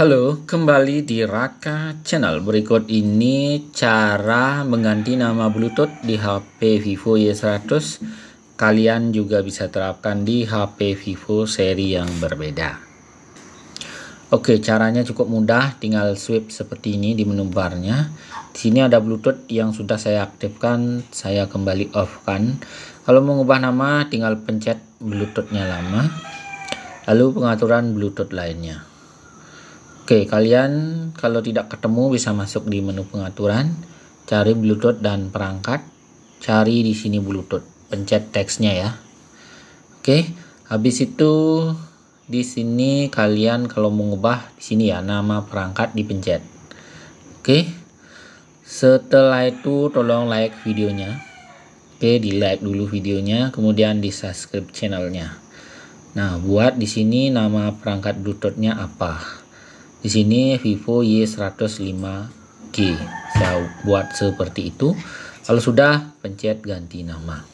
Halo, kembali di Raka Channel. Berikut ini cara mengganti nama Bluetooth di HP Vivo Y100. Kalian juga bisa terapkan di HP Vivo seri yang berbeda. Oke, caranya cukup mudah. Tinggal swipe seperti ini di menu barnya. Di sini ada Bluetooth yang sudah saya aktifkan, saya kembali off-kan. Kalau mengubah nama, tinggal pencet Bluetoothnya lama. Lalu pengaturan Bluetooth lainnya. Oke, kalian kalau tidak ketemu bisa masuk di menu pengaturan, cari Bluetooth dan perangkat, cari di sini Bluetooth, pencet teksnya ya. Oke, habis itu di sini kalian kalau mengubah di sini ya nama perangkat dipencet. Oke. Setelah itu tolong like videonya. Oke, di like dulu videonya, kemudian di subscribe channelnya. Nah, buat di sini nama perangkat Bluetooth-nya apa? Di sini Vivo Y105G. Saya buat seperti itu. Kalau sudah, pencet ganti nama.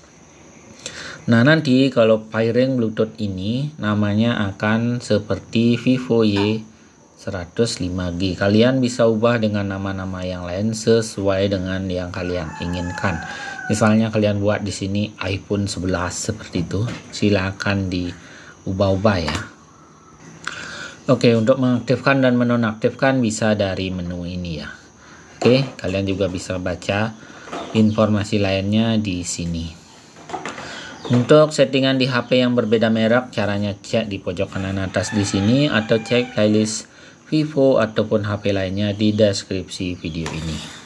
Nah, nanti kalau pairing Bluetooth ini namanya akan seperti Vivo Y105G. Kalian bisa ubah dengan nama-nama yang lain sesuai dengan yang kalian inginkan. Misalnya kalian buat di sini iPhone 11 seperti itu, silakan diubah-ubah ya. Oke, untuk mengaktifkan dan menonaktifkan bisa dari menu ini ya. Oke, kalian juga bisa baca informasi lainnya di sini. Untuk settingan di HP yang berbeda merek, caranya cek di pojok kanan atas di sini atau cek playlist Vivo ataupun HP lainnya di deskripsi video ini.